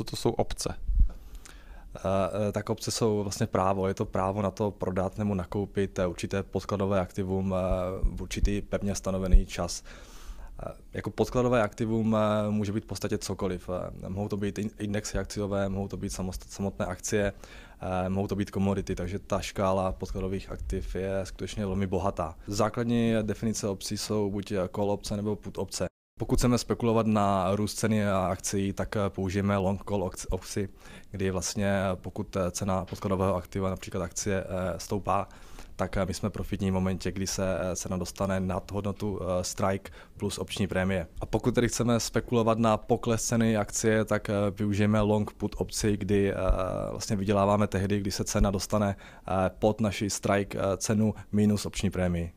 co to jsou obce. Eh, eh, tak obce jsou vlastně právo, je to právo na to prodat nebo nakoupit eh, určité podkladové aktivum v určitý pevně stanovený čas. Jako podkladové aktivum může být v podstatě cokoliv. Mohou to být indexy akciové, mohou to být samotné akcie, mohou to být komodity, takže ta škála podkladových aktiv je skutečně velmi bohatá. Základní definice obcí jsou buď kol obce nebo put obce. Pokud chceme spekulovat na růst ceny akcí, tak eh, použijeme long call opci, kdy vlastně eh, pokud eh, cena podkladového aktiva, například akcie, stoupá, tak my jsme profitní v momentě, kdy se cena dostane nad hodnotu strike plus opční prémie. A pokud tedy chceme spekulovat na pokles ceny akcie, tak využijeme long put opci, kdy vlastně vyděláváme tehdy, kdy se cena dostane pod naši strike cenu minus opční prémii.